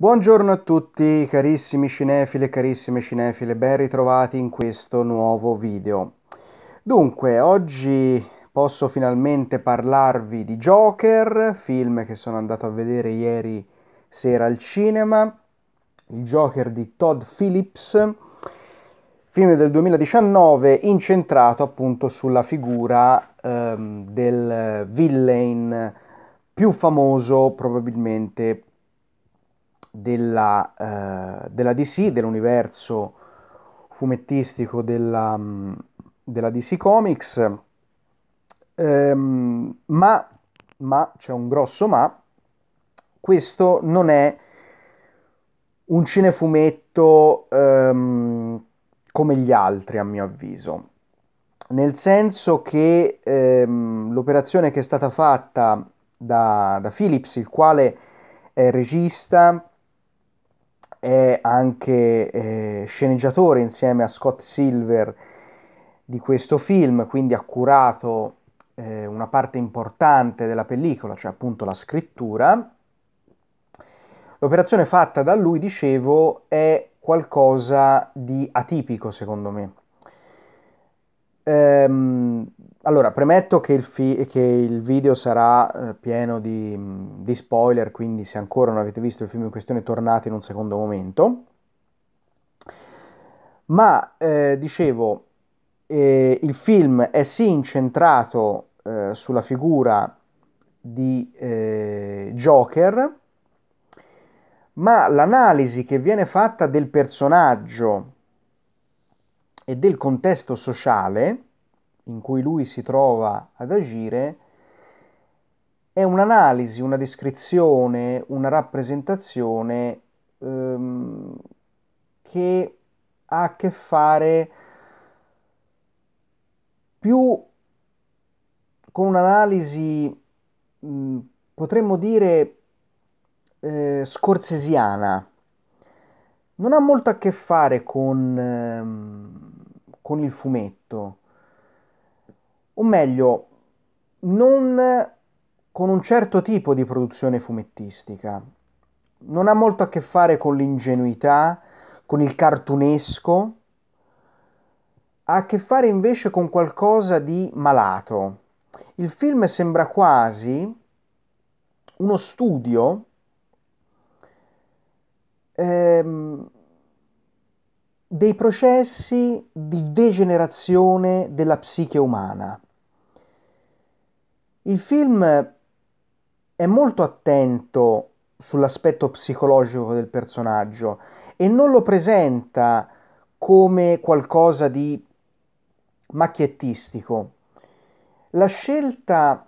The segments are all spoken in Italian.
Buongiorno a tutti carissimi cinefili e carissime cinefile, ben ritrovati in questo nuovo video. Dunque, oggi posso finalmente parlarvi di Joker, film che sono andato a vedere ieri sera al cinema, il Joker di Todd Phillips, film del 2019 incentrato appunto sulla figura ehm, del villain più famoso probabilmente della, eh, della DC, dell'universo fumettistico della, mm, della DC Comics, ehm, ma, ma c'è un grosso ma, questo non è un cinefumetto ehm, come gli altri a mio avviso, nel senso che ehm, l'operazione che è stata fatta da, da Philips, il quale è regista, è anche eh, sceneggiatore insieme a Scott Silver di questo film, quindi ha curato eh, una parte importante della pellicola, cioè appunto la scrittura. L'operazione fatta da lui, dicevo, è qualcosa di atipico secondo me. Ehm, allora, premetto che il, fi- che il video sarà eh, pieno di, di, spoiler, quindi se ancora non avete visto il film in questione tornate in un secondo momento. Ma eh, dicevo, eh, il film è sì incentrato eh, sulla figura di eh, Joker, ma l'analisi che viene fatta del personaggio e del contesto sociale in cui lui si trova ad agire è un'analisi, una descrizione, una rappresentazione ehm, che ha a che fare più con un'analisi, mh, potremmo dire, eh, scorsesiana, non ha molto a che fare con, ehm, con il fumetto, o meglio, non con un certo tipo di produzione fumettistica. Non ha molto a che fare con l'ingenuità, con il cartunesco, ha a che fare invece con qualcosa di malato. Il film sembra quasi uno studio ehm, dei processi di degenerazione della psiche umana. Il film è molto attento sull'aspetto psicologico del personaggio e non lo presenta come qualcosa di macchiettistico. La scelta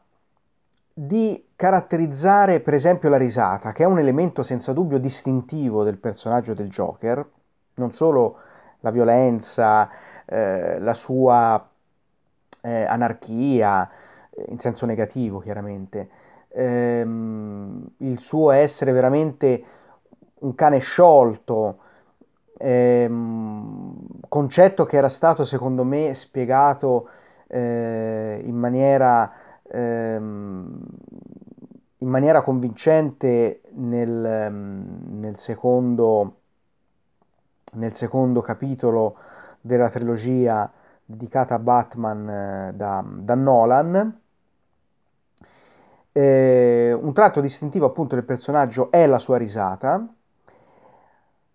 di caratterizzare per esempio la risata, che è un elemento senza dubbio distintivo del personaggio del Joker, non solo la violenza, eh, la sua eh, anarchia, eh, in senso negativo chiaramente, ehm, il suo essere veramente un cane sciolto, ehm, concetto che era stato secondo me spiegato eh, in maniera ehm, in maniera convincente nel, ehm, nel, secondo, nel secondo capitolo della trilogia dedicata a Batman eh, da, da Nolan. Eh, un tratto distintivo appunto del personaggio è la sua risata,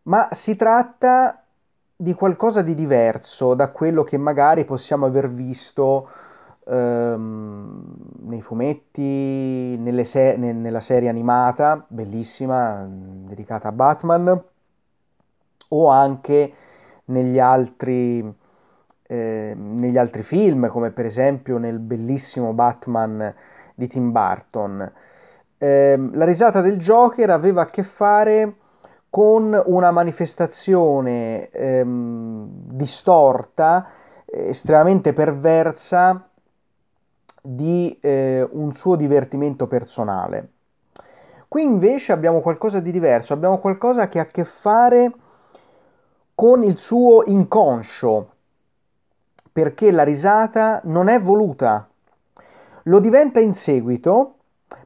ma si tratta di qualcosa di diverso da quello che magari possiamo aver visto ehm, nei fumetti, se- ne- nella serie animata, bellissima, mm, dedicata a Batman, o anche negli altri, eh, negli altri film, come per esempio nel bellissimo Batman di Tim Burton. Eh, la risata del Joker aveva a che fare con una manifestazione ehm, distorta, estremamente perversa di eh, un suo divertimento personale. Qui invece abbiamo qualcosa di diverso, abbiamo qualcosa che ha a che fare con il suo inconscio, perché la risata non è voluta, lo diventa in seguito,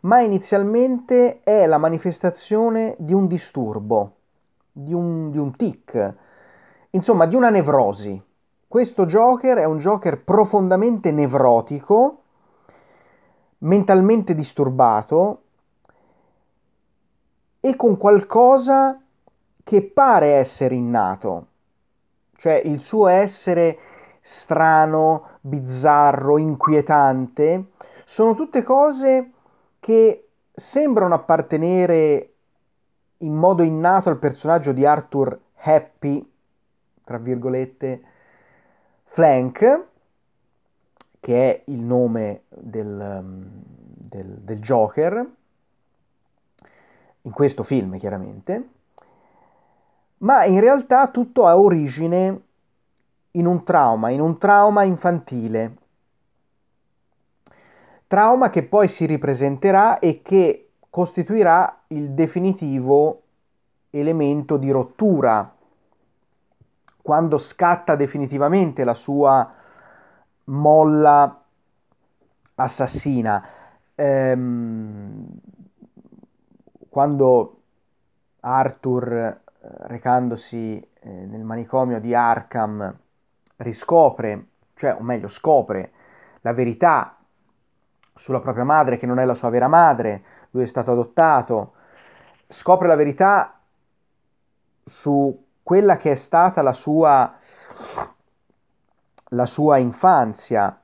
ma inizialmente è la manifestazione di un disturbo, di un, di un tic, insomma di una nevrosi. Questo Joker è un Joker profondamente nevrotico mentalmente disturbato e con qualcosa che pare essere innato, cioè il suo essere strano, bizzarro, inquietante, sono tutte cose che sembrano appartenere in modo innato al personaggio di Arthur Happy, tra virgolette, Flank, che è il nome del, um, del, del Joker, in questo film chiaramente, ma in realtà tutto ha origine in un trauma, in un trauma infantile. Trauma che poi si ripresenterà e che costituirà il definitivo elemento di rottura, quando scatta definitivamente la sua molla assassina. Ehm, quando Arthur, eh, recandosi eh, nel manicomio di Arkham, riscopre, cioè, o meglio, scopre la verità sulla propria madre, che non è la sua vera madre, lui è stato adottato, scopre la verità su quella che è stata la sua la sua infanzia,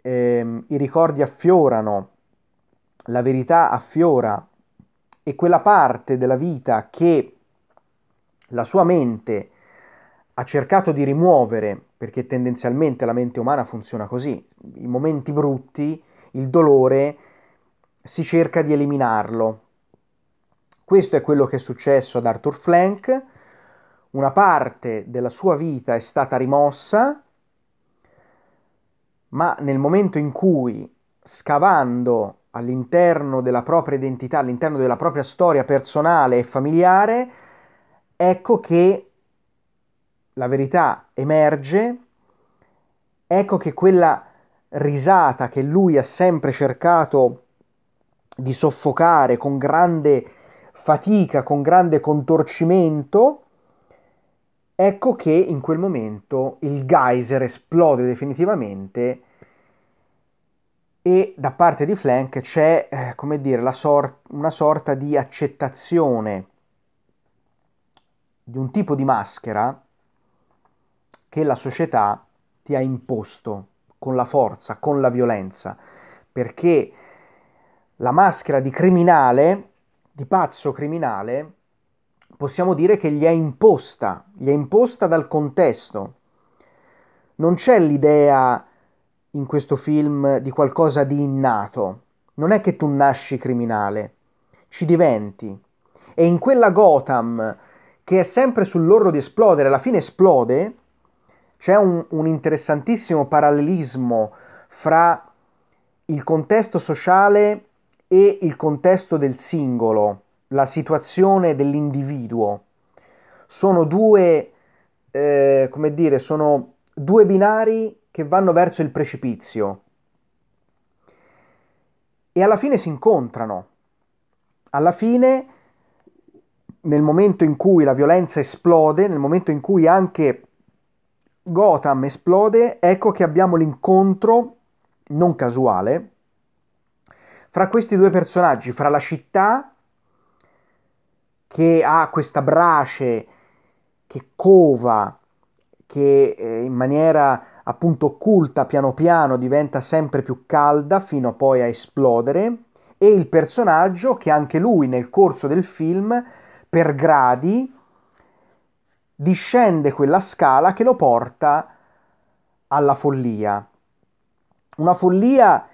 ehm, i ricordi affiorano, la verità affiora e quella parte della vita che la sua mente ha cercato di rimuovere, perché tendenzialmente la mente umana funziona così, i momenti brutti, il dolore, si cerca di eliminarlo. Questo è quello che è successo ad Arthur Flank, una parte della sua vita è stata rimossa ma nel momento in cui scavando all'interno della propria identità, all'interno della propria storia personale e familiare, ecco che la verità emerge, ecco che quella risata che lui ha sempre cercato di soffocare con grande fatica, con grande contorcimento, Ecco che in quel momento il geyser esplode definitivamente e da parte di Flank c'è, eh, come dire, sor- una sorta di accettazione di un tipo di maschera che la società ti ha imposto con la forza, con la violenza, perché la maschera di criminale, di pazzo criminale, possiamo dire che gli è imposta, gli è imposta dal contesto. Non c'è l'idea in questo film di qualcosa di innato. Non è che tu nasci criminale, ci diventi. E in quella Gotham che è sempre sull'orlo di esplodere, alla fine esplode, c'è un, un interessantissimo parallelismo fra il contesto sociale e il contesto del singolo la situazione dell'individuo. Sono due, eh, come dire, sono due binari che vanno verso il precipizio e alla fine si incontrano. Alla fine, nel momento in cui la violenza esplode, nel momento in cui anche Gotham esplode, ecco che abbiamo l'incontro non casuale fra questi due personaggi, fra la città che ha questa brace che cova, che eh, in maniera appunto occulta piano piano diventa sempre più calda fino poi a esplodere, e il personaggio che anche lui nel corso del film per gradi discende quella scala che lo porta alla follia. Una follia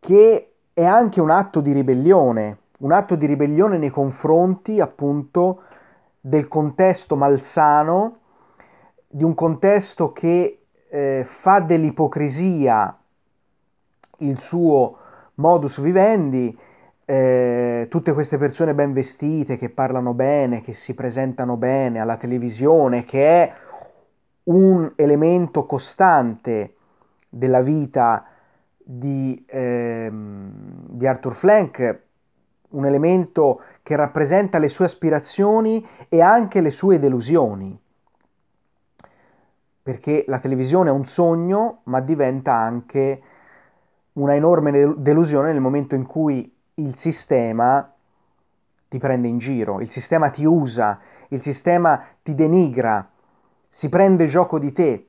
che è anche un atto di ribellione, un atto di ribellione nei confronti appunto del contesto malsano, di un contesto che eh, fa dell'ipocrisia il suo modus vivendi, eh, tutte queste persone ben vestite, che parlano bene, che si presentano bene alla televisione, che è un elemento costante della vita di, eh, di Arthur Flank, un elemento che rappresenta le sue aspirazioni e anche le sue delusioni, perché la televisione è un sogno, ma diventa anche una enorme delusione nel momento in cui il sistema ti prende in giro, il sistema ti usa, il sistema ti denigra, si prende gioco di te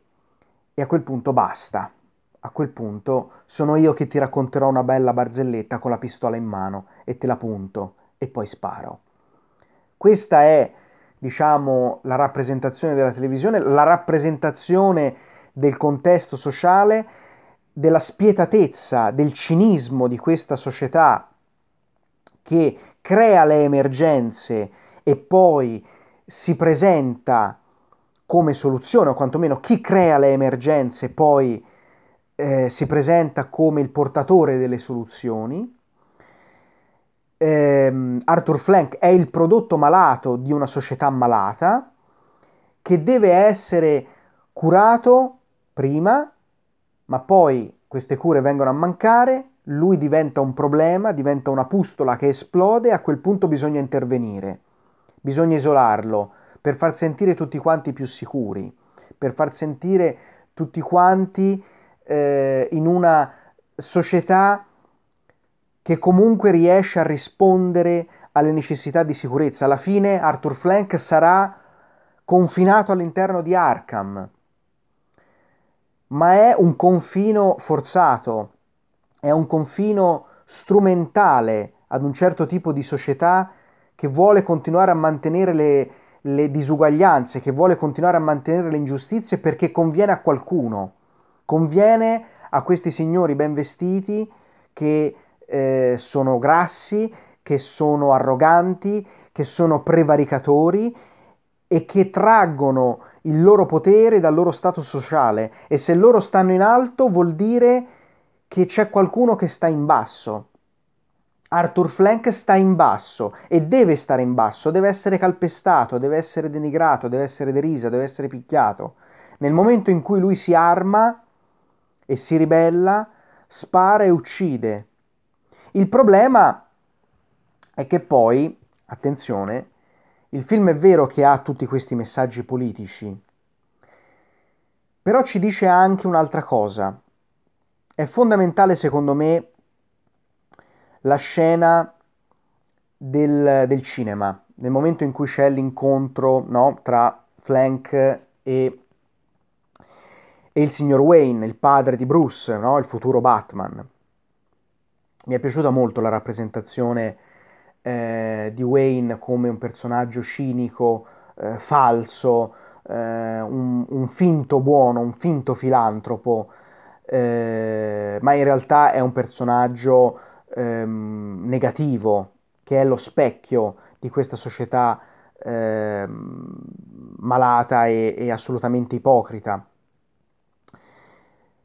e a quel punto basta. A quel punto sono io che ti racconterò una bella barzelletta con la pistola in mano e te la punto e poi sparo. Questa è, diciamo, la rappresentazione della televisione, la rappresentazione del contesto sociale, della spietatezza, del cinismo di questa società che crea le emergenze e poi si presenta come soluzione, o quantomeno chi crea le emergenze poi eh, si presenta come il portatore delle soluzioni. Eh, Arthur Flank è il prodotto malato di una società malata che deve essere curato prima, ma poi queste cure vengono a mancare, lui diventa un problema, diventa una pustola che esplode, a quel punto bisogna intervenire, bisogna isolarlo per far sentire tutti quanti più sicuri, per far sentire tutti quanti eh, in una società che comunque riesce a rispondere alle necessità di sicurezza. Alla fine Arthur Flank sarà confinato all'interno di Arkham, ma è un confino forzato, è un confino strumentale ad un certo tipo di società che vuole continuare a mantenere le, le disuguaglianze, che vuole continuare a mantenere le ingiustizie perché conviene a qualcuno. Conviene a questi signori ben vestiti che eh, sono grassi, che sono arroganti, che sono prevaricatori e che traggono il loro potere dal loro stato sociale e se loro stanno in alto vuol dire che c'è qualcuno che sta in basso. Arthur Flank sta in basso e deve stare in basso, deve essere calpestato, deve essere denigrato, deve essere deriso, deve essere picchiato. Nel momento in cui lui si arma, e si ribella, spara e uccide. Il problema è che poi, attenzione, il film è vero che ha tutti questi messaggi politici, però ci dice anche un'altra cosa. È fondamentale secondo me la scena del, del cinema, nel momento in cui c'è l'incontro no, tra Flank e e il signor Wayne, il padre di Bruce, no? il futuro Batman. Mi è piaciuta molto la rappresentazione eh, di Wayne come un personaggio cinico, eh, falso, eh, un, un, finto buono, un finto filantropo, eh, ma in realtà è un personaggio ehm, negativo, che è lo specchio di questa società ehm, malata e, e assolutamente ipocrita.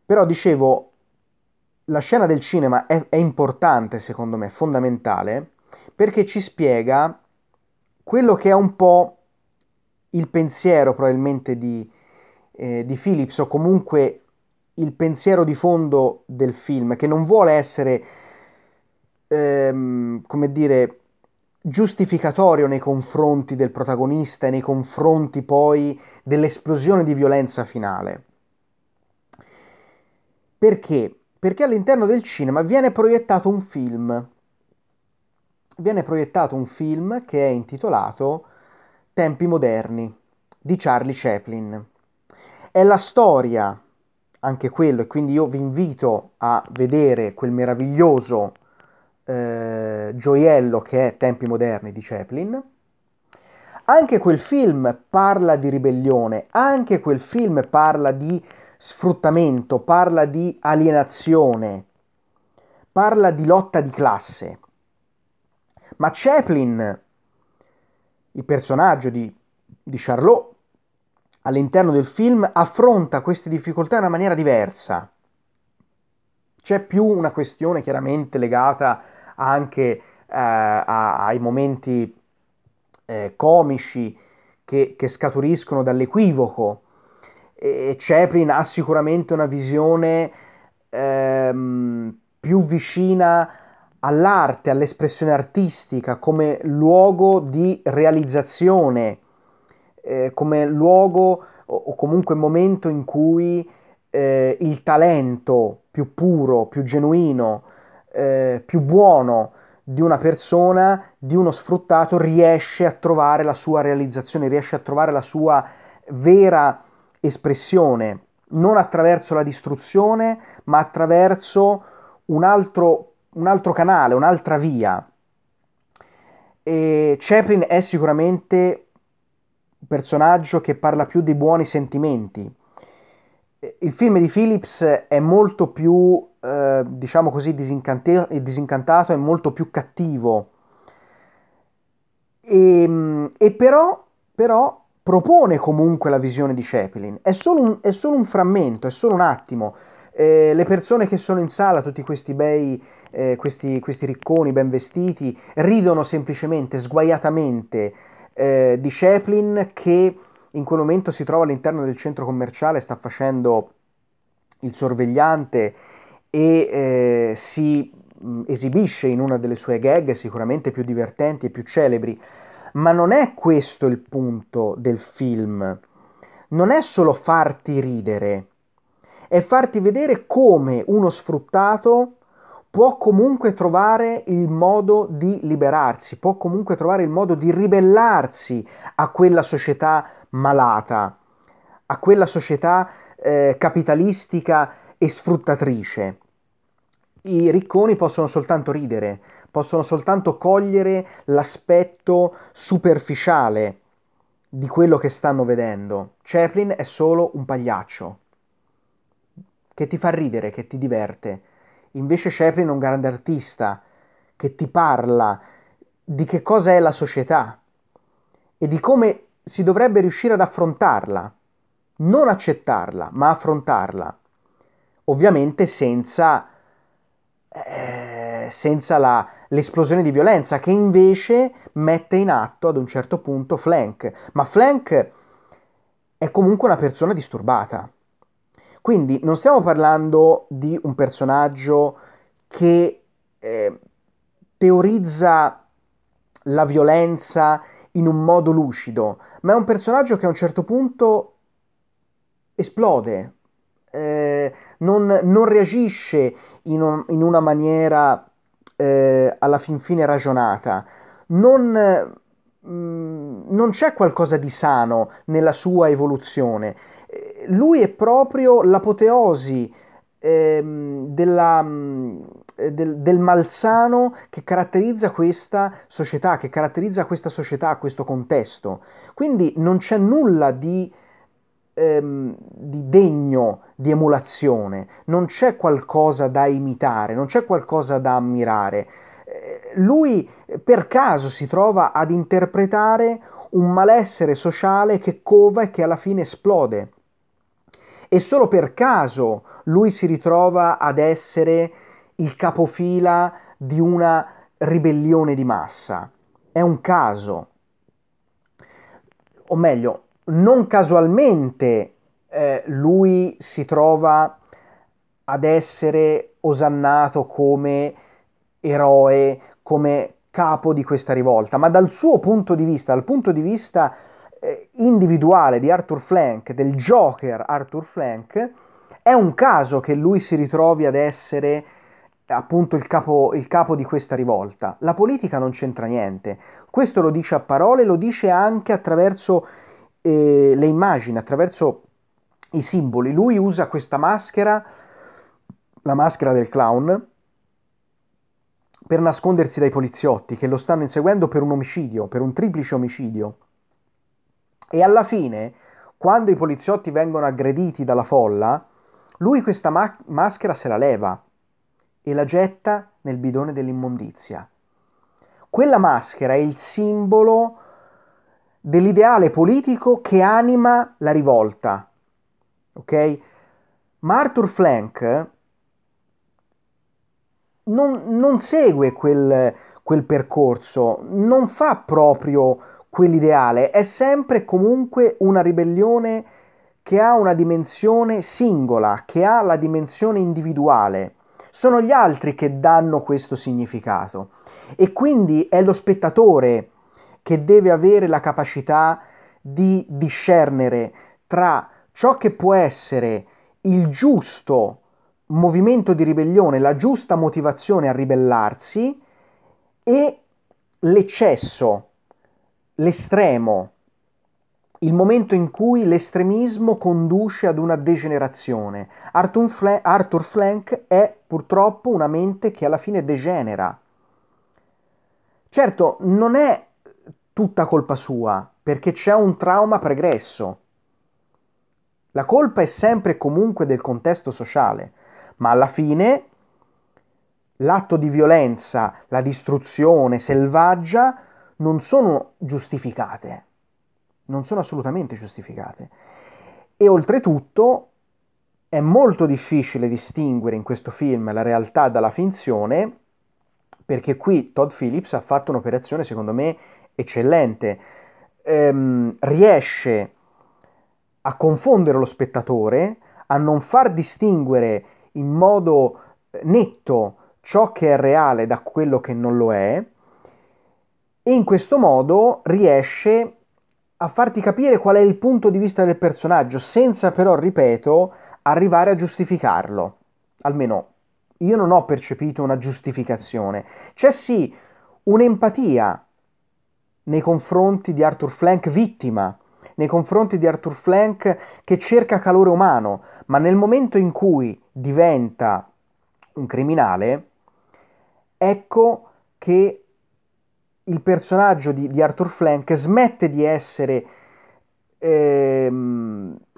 Però dicevo, la scena del cinema è, è importante secondo me, fondamentale, perché ci spiega quello che è un po' il pensiero probabilmente di, eh, di Phillips o comunque il pensiero di fondo del film, che non vuole essere, ehm, come dire, giustificatorio nei confronti del protagonista e nei confronti poi dell'esplosione di violenza finale. Perché? Perché all'interno del cinema viene proiettato un film. Viene proiettato un film che è intitolato Tempi moderni di Charlie Chaplin. È la storia, anche quello, e quindi io vi invito a vedere quel meraviglioso eh, gioiello che è Tempi moderni di Chaplin. Anche quel film parla di ribellione, anche quel film parla di sfruttamento, parla di alienazione, parla di lotta di classe. Ma Chaplin, il personaggio di, di Charlot, all'interno del film affronta queste difficoltà in una maniera diversa. C'è più una questione chiaramente legata anche eh, a, ai momenti eh, comici che, che scaturiscono dall'equivoco e Chaplin ha sicuramente una visione ehm, più vicina all'arte, all'espressione artistica, come luogo di realizzazione, eh, come luogo o comunque momento in cui eh, il talento più puro, più genuino, eh, più buono di una persona, di uno sfruttato, riesce a trovare la sua realizzazione, riesce a trovare la sua vera espressione non attraverso la distruzione, ma attraverso un altro, un altro canale, un'altra via. E Chaplin è sicuramente un personaggio che parla più di buoni sentimenti. Il film di Phillips è molto più, eh, diciamo così, disincantato, è molto più cattivo. E, ehm, e però, però propone comunque la visione di Chaplin, è solo un, è solo un frammento, è solo un attimo. Eh, le persone che sono in sala, tutti questi bei, eh, questi, questi, ricconi ben vestiti, ridono semplicemente, sguaiatamente eh, di Chaplin che in quel momento si trova all'interno del centro commerciale, sta facendo il sorvegliante e eh, si mm, esibisce in una delle sue gag sicuramente più divertenti e più celebri. Ma non è questo il punto del film. Non è solo farti ridere, è farti vedere come uno sfruttato può comunque trovare il modo di liberarsi, può comunque trovare il modo di ribellarsi a quella società malata, a quella società eh, capitalistica e sfruttatrice. I ricconi possono soltanto ridere, possono soltanto cogliere l'aspetto superficiale di quello che stanno vedendo. Chaplin è solo un pagliaccio che ti fa ridere, che ti diverte. Invece Chaplin è un grande artista che ti parla di che cosa è la società e di come si dovrebbe riuscire ad affrontarla, non accettarla, ma affrontarla. Ovviamente senza, eh, senza la, l'esplosione di violenza che invece mette in atto ad un certo punto Flank. Ma Flank è comunque una persona disturbata. Quindi non stiamo parlando di un personaggio che eh, teorizza la violenza in un modo lucido, ma è un personaggio che a un certo punto esplode, eh, non, non, reagisce in, un, in una maniera eh, alla fin fine ragionata, non, mh, mm, non c'è qualcosa di sano nella sua evoluzione. Eh, lui è proprio l'apoteosi ehm, della, mm, del, del, malsano che caratterizza questa società, che caratterizza questa società, questo contesto. Quindi non c'è nulla di ehm, di degno di emulazione, non c'è qualcosa da imitare, non c'è qualcosa da ammirare. Eh, lui per caso si trova ad interpretare un malessere sociale che cova e che alla fine esplode. E solo per caso lui si ritrova ad essere il capofila di una ribellione di massa. È un caso. O meglio, non casualmente eh, lui si trova ad essere osannato come eroe, come capo di questa rivolta, ma dal suo punto di vista, dal punto di vista eh, individuale di Arthur Flank, del Joker Arthur Flank, è un caso che lui si ritrovi ad essere appunto il capo, il capo di questa rivolta. La politica non c'entra niente, questo lo dice a parole, lo dice anche attraverso eh, le immagini attraverso i simboli. Lui usa questa maschera, la maschera del clown, per nascondersi dai poliziotti che lo stanno inseguendo per un omicidio, per un triplice omicidio. E alla fine, quando i poliziotti vengono aggrediti dalla folla, lui questa ma- maschera se la leva e la getta nel bidone dell'immondizia. Quella maschera è il simbolo dell'ideale politico che anima la rivolta. Ok? Ma Arthur Flank non, non segue quel, quel percorso, non fa proprio quell'ideale, è sempre comunque una ribellione che ha una dimensione singola, che ha la dimensione individuale. Sono gli altri che danno questo significato e quindi è lo spettatore che deve avere la capacità di discernere tra ciò che può essere il giusto movimento di ribellione, la giusta motivazione a ribellarsi e l'eccesso, l'estremo, il momento in cui l'estremismo conduce ad una degenerazione. Arthur, Fle- Arthur Flank è purtroppo una mente che alla fine degenera. Certo, non è tutta colpa sua, perché c'è un trauma pregresso. La colpa è sempre e comunque del contesto sociale, ma alla fine l'atto di violenza, la distruzione selvaggia non sono giustificate, non sono assolutamente giustificate. E oltretutto è molto difficile distinguere in questo film la realtà dalla finzione, perché qui Todd Phillips ha fatto un'operazione, secondo me, eccellente, ehm, riesce a confondere lo spettatore, a non far distinguere in modo eh, netto ciò che è reale da quello che non lo è e in questo modo riesce a farti capire qual è il punto di vista del personaggio senza però, ripeto, arrivare a giustificarlo. Almeno io non ho percepito una giustificazione. C'è sì un'empatia nei confronti di Arthur Flank vittima, nei confronti di Arthur Flank che cerca calore umano, ma nel momento in cui diventa un criminale, ecco che il personaggio di, di Arthur Flank smette di essere eh,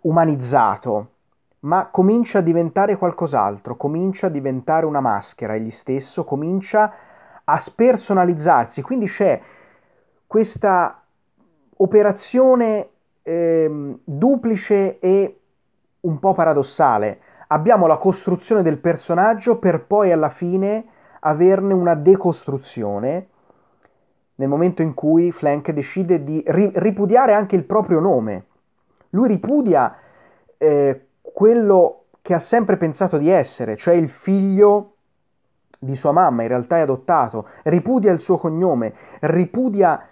umanizzato, ma comincia a diventare qualcos'altro, comincia a diventare una maschera egli stesso, comincia a spersonalizzarsi, quindi c'è questa operazione eh, duplice e un po' paradossale. Abbiamo la costruzione del personaggio per poi alla fine averne una decostruzione nel momento in cui Flank decide di ri- ripudiare anche il proprio nome. Lui ripudia eh, quello che ha sempre pensato di essere, cioè il figlio di sua mamma, in realtà è adottato, ripudia il suo cognome, ripudia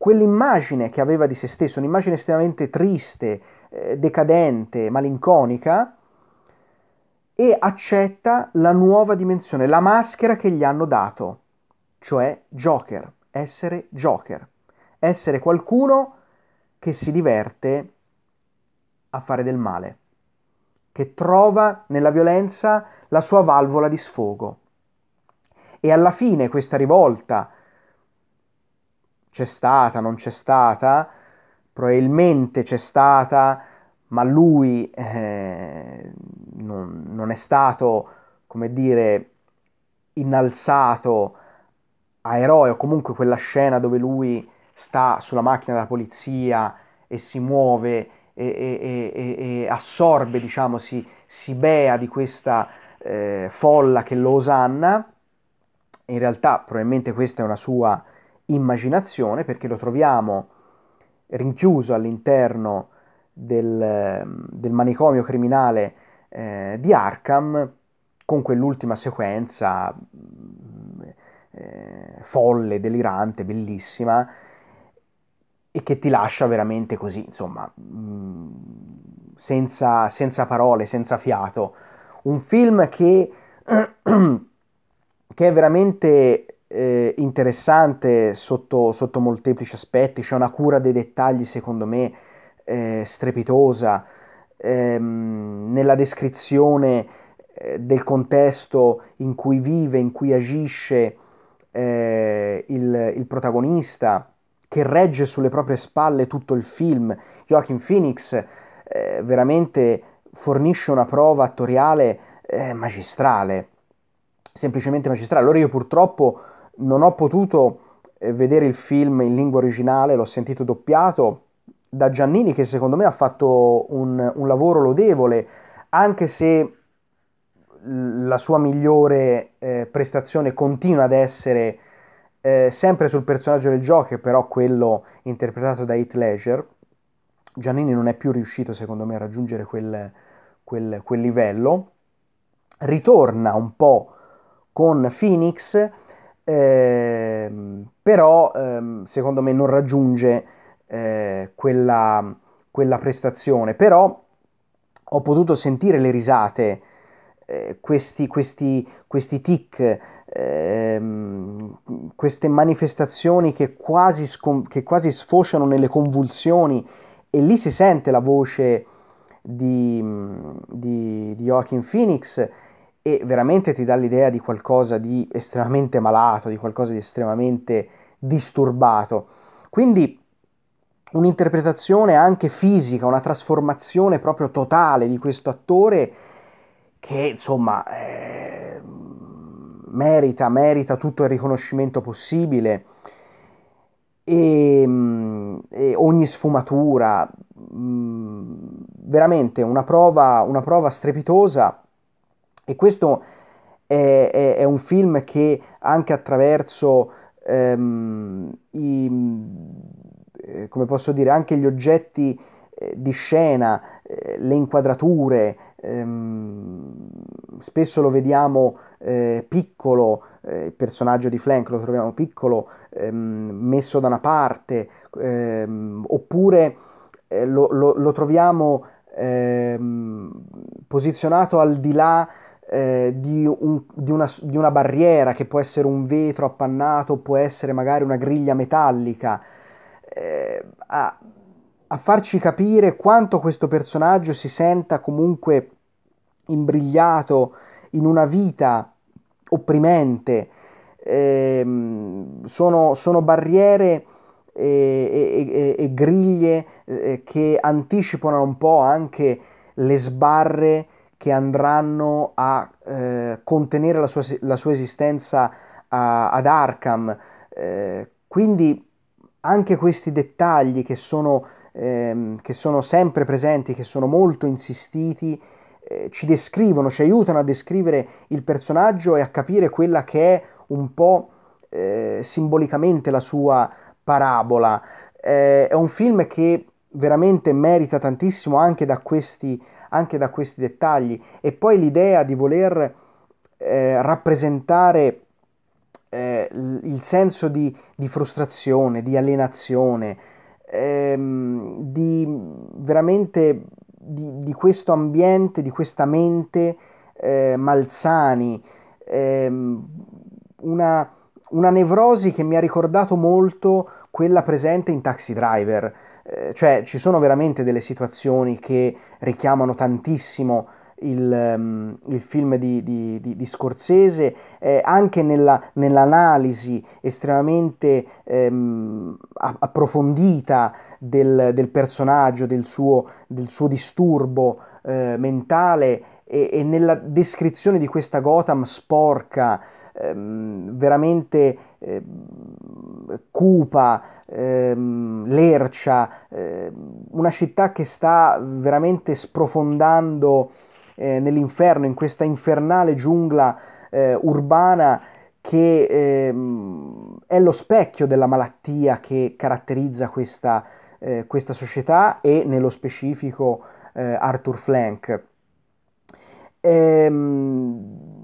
quell'immagine che aveva di se stesso, un'immagine estremamente triste, eh, decadente, malinconica, e accetta la nuova dimensione, la maschera che gli hanno dato, cioè Joker, essere Joker, essere qualcuno che si diverte a fare del male, che trova nella violenza la sua valvola di sfogo. E alla fine questa rivolta, c'è stata, non c'è stata, probabilmente c'è stata, ma lui eh, non, non, è stato, come dire, innalzato a eroe, o comunque quella scena dove lui sta sulla macchina della polizia e si muove e, e, e, e assorbe, diciamo, si, si, bea di questa eh, folla che lo osanna, in realtà probabilmente questa è una sua immaginazione perché lo troviamo rinchiuso all'interno del, del manicomio criminale eh, di Arkham con quell'ultima sequenza mm, eh, folle, delirante, bellissima e che ti lascia veramente così, insomma, mm, senza, senza parole, senza fiato. Un film che, che è veramente eh, interessante sotto, sotto, molteplici aspetti, c'è una cura dei dettagli secondo me eh, strepitosa, ehm, nella descrizione eh, del contesto in cui vive, in cui agisce eh, il, il, protagonista, che regge sulle proprie spalle tutto il film. Joachim Phoenix eh, veramente fornisce una prova attoriale eh, magistrale, semplicemente magistrale. Allora io purtroppo non ho potuto eh, vedere il film in lingua originale, l'ho sentito doppiato da Giannini che secondo me ha fatto un, un lavoro lodevole, anche se la sua migliore eh, prestazione continua ad essere eh, sempre sul personaggio del gioco, però quello interpretato da Heath Ledger. Giannini non è più riuscito secondo me a raggiungere quel, quel, quel livello. Ritorna un po' con Phoenix ehm, però ehm, secondo me non raggiunge eh, quella, quella, prestazione. Però ho potuto sentire le risate, eh, questi, questi, questi tic, ehm, queste manifestazioni che quasi, scon- che quasi sfociano nelle convulsioni e lì si sente la voce di, di, di Joaquin Phoenix e veramente ti dà l'idea di qualcosa di estremamente malato, di qualcosa di estremamente disturbato. Quindi un'interpretazione anche fisica, una trasformazione proprio totale di questo attore che insomma eh, merita, merita tutto il riconoscimento possibile e, mm, e ogni sfumatura, mh, mm, veramente una prova, una prova strepitosa e questo è, è, è un film che anche attraverso ehm, i, eh, come posso dire, anche gli oggetti eh, di scena, eh, le inquadrature, ehm, spesso lo vediamo eh, piccolo, eh, il personaggio di Flank lo troviamo piccolo, ehm, messo da una parte, ehm, oppure eh, lo, lo, lo, troviamo ehm, posizionato al di là eh, di, un, di, una, di, una, barriera che può essere un vetro appannato, può essere magari una griglia metallica, eh, a, a farci capire quanto questo personaggio si senta comunque imbrigliato in una vita opprimente. Eh, sono, sono, barriere eh, e, e, e griglie eh, che anticipano un po' anche le sbarre che andranno a eh, contenere la sua, la sua esistenza a, ad Arkham. Eh, quindi anche questi dettagli che sono, ehm, che sono, sempre presenti, che sono molto insistiti, eh, ci descrivono, ci aiutano a descrivere il personaggio e a capire quella che è un po' eh, simbolicamente la sua parabola. Eh, è un film che veramente merita tantissimo anche da questi anche da questi dettagli e poi l'idea di voler eh, rappresentare eh, il senso di, di, frustrazione, di alienazione, ehm, di veramente di, di, questo ambiente, di questa mente eh, malsani, ehm, una, una nevrosi che mi ha ricordato molto quella presente in Taxi Driver eh, cioè ci sono veramente delle situazioni che richiamano tantissimo il, um, il film di, di, di, di Scorsese, eh, anche nella, nell'analisi estremamente ehm, approfondita del, del, personaggio, del suo, del suo disturbo eh, mentale e, e, nella descrizione di questa Gotham sporca ehm, veramente eh, cupa, ehm, lercia, eh, una città che sta veramente sprofondando eh, nell'inferno, in questa infernale giungla eh, urbana che ehm, è lo specchio della malattia che caratterizza questa, eh, questa società e nello specifico eh, Arthur Flank. Ehm,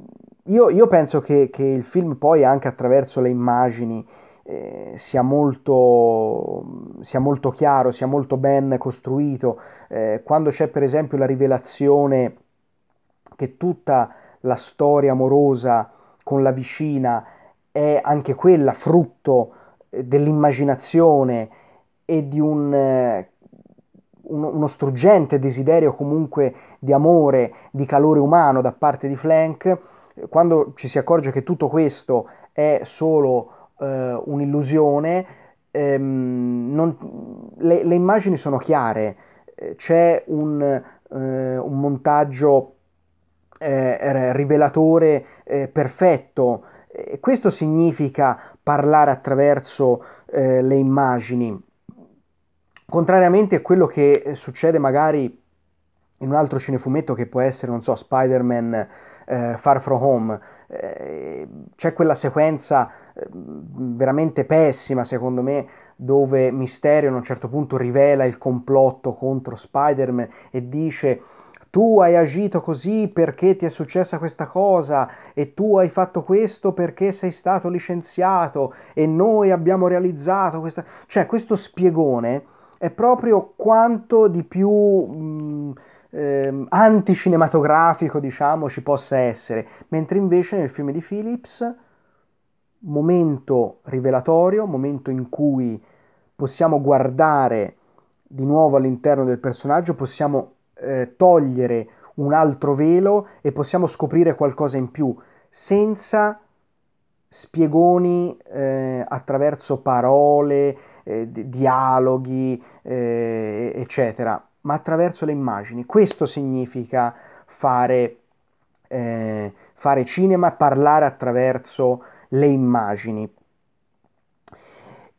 io, io penso che, che, il film poi anche attraverso le immagini eh, sia, molto, sia, molto, chiaro, sia molto ben costruito. Eh, quando c'è per esempio la rivelazione che tutta la storia amorosa con la vicina è anche quella frutto eh, dell'immaginazione e di eh, un uno struggente desiderio comunque di amore, di calore umano da parte di Flank, quando ci si accorge che tutto questo è solo eh, un'illusione, ehm, non, le, le, immagini sono chiare, eh, c'è un, eh, un montaggio eh, rivelatore eh, perfetto. Questo significa parlare attraverso eh, le immagini, contrariamente a quello che succede magari in un altro cinefumetto che può essere, non so, Spider-Man eh, Far From Home. Eh, c'è quella sequenza eh, veramente pessima, secondo me, dove Mysterio a un certo punto rivela il complotto contro Spider-Man e dice tu hai agito così perché ti è successa questa cosa e tu hai fatto questo perché sei stato licenziato e noi abbiamo realizzato questa... Cioè questo spiegone è proprio quanto di più... Mh, eh, anticinematografico, diciamo, ci possa essere, mentre invece nel film di Phillips, momento rivelatorio, momento in cui possiamo guardare di nuovo all'interno del personaggio, possiamo eh, togliere un altro velo e possiamo scoprire qualcosa in più senza spiegoni eh, attraverso parole, eh, dialoghi, eh, eccetera ma attraverso le immagini. Questo significa fare, eh, fare cinema, parlare attraverso le immagini.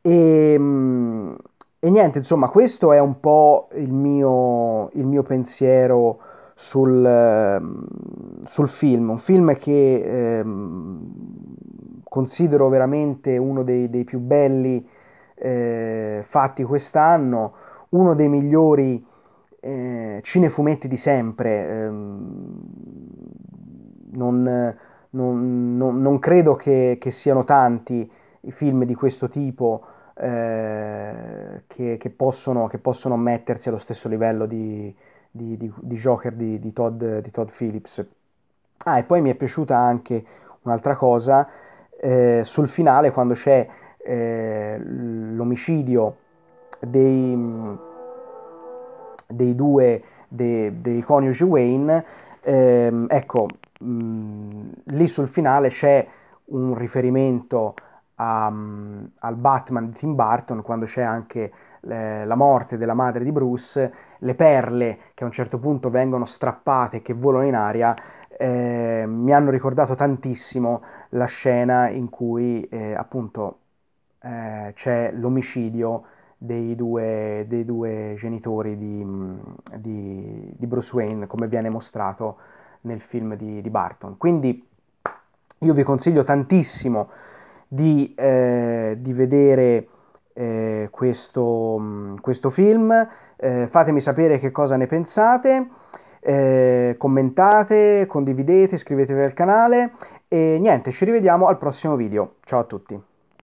E, ehm, e, niente, insomma, questo è un po' il mio, il mio pensiero sul, sul, film, un film che eh, considero veramente uno dei, dei più belli eh, fatti quest'anno, uno dei migliori eh, cinefumetti di sempre. Ehm, non, non, non, non, credo che, che, siano tanti i film di questo tipo eh, che, che, possono, che, possono, mettersi allo stesso livello di, di, di, di Joker di Todd, di, Todd, Phillips. Ah, e poi mi è piaciuta anche un'altra cosa eh, sul finale quando c'è eh, l'omicidio dei dei due dei, dei coniugi Wayne, ehm, ecco, mh, mm, lì sul finale c'è un riferimento a, um, al Batman di Tim Burton quando c'è anche eh, la morte della madre di Bruce, le perle che a un certo punto vengono strappate e che volano in aria, eh, mi hanno ricordato tantissimo la scena in cui eh, appunto eh, c'è l'omicidio dei due, dei due genitori di, di, di, Bruce Wayne, come viene mostrato nel film di, di Barton. Quindi io vi consiglio tantissimo di, eh, vedere eh, questo, questo, film, eh, fatemi sapere che cosa ne pensate. Eh, commentate, condividete, iscrivetevi al canale e niente, ci rivediamo al prossimo video. Ciao a tutti!